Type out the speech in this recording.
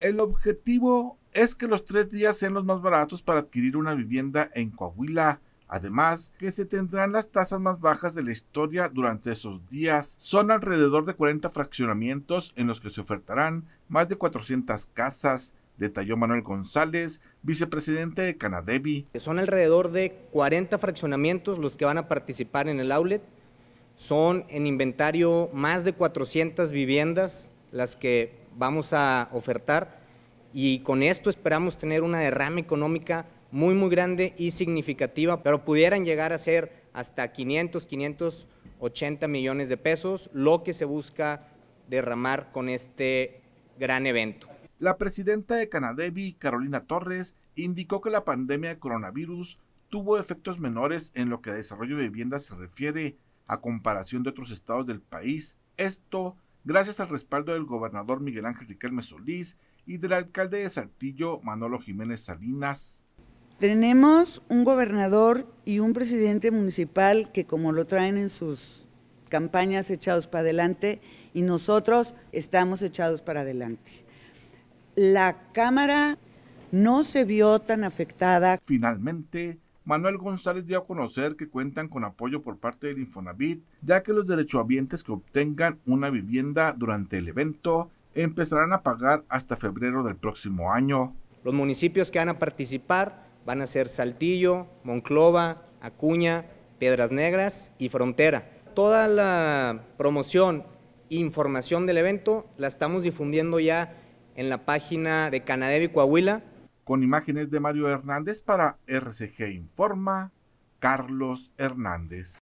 El objetivo es que los tres días sean los más baratos para adquirir una vivienda en Coahuila. Además, que se tendrán las tasas más bajas de la historia durante esos días. Son alrededor de 40 fraccionamientos en los que se ofertarán más de 400 casas, detalló Manuel González, vicepresidente de Canadevi. Son alrededor de 40 fraccionamientos los que van a participar en el outlet. Son en inventario más de 400 viviendas las que vamos a ofertar y con esto esperamos tener una derrama económica muy, muy grande y significativa, pero pudieran llegar a ser hasta 500, 580 millones de pesos, lo que se busca derramar con este gran evento. La presidenta de Canadevi, Carolina Torres, indicó que la pandemia de coronavirus tuvo efectos menores en lo que a desarrollo de viviendas se refiere a comparación de otros estados del país. Esto gracias al respaldo del gobernador Miguel Ángel Riquelme Solís y del alcalde de Saltillo Manolo Jiménez Salinas. Tenemos un gobernador y un presidente municipal que como lo traen en sus campañas echados para adelante y nosotros estamos echados para adelante. La Cámara no se vio tan afectada. Finalmente, Manuel González dio a conocer que cuentan con apoyo por parte del Infonavit, ya que los derechohabientes que obtengan una vivienda durante el evento empezarán a pagar hasta febrero del próximo año. Los municipios que van a participar van a ser Saltillo, Monclova, Acuña, Piedras Negras y Frontera. Toda la promoción, e información del evento la estamos difundiendo ya en la página de y Coahuila con imágenes de Mario Hernández para RCG Informa, Carlos Hernández.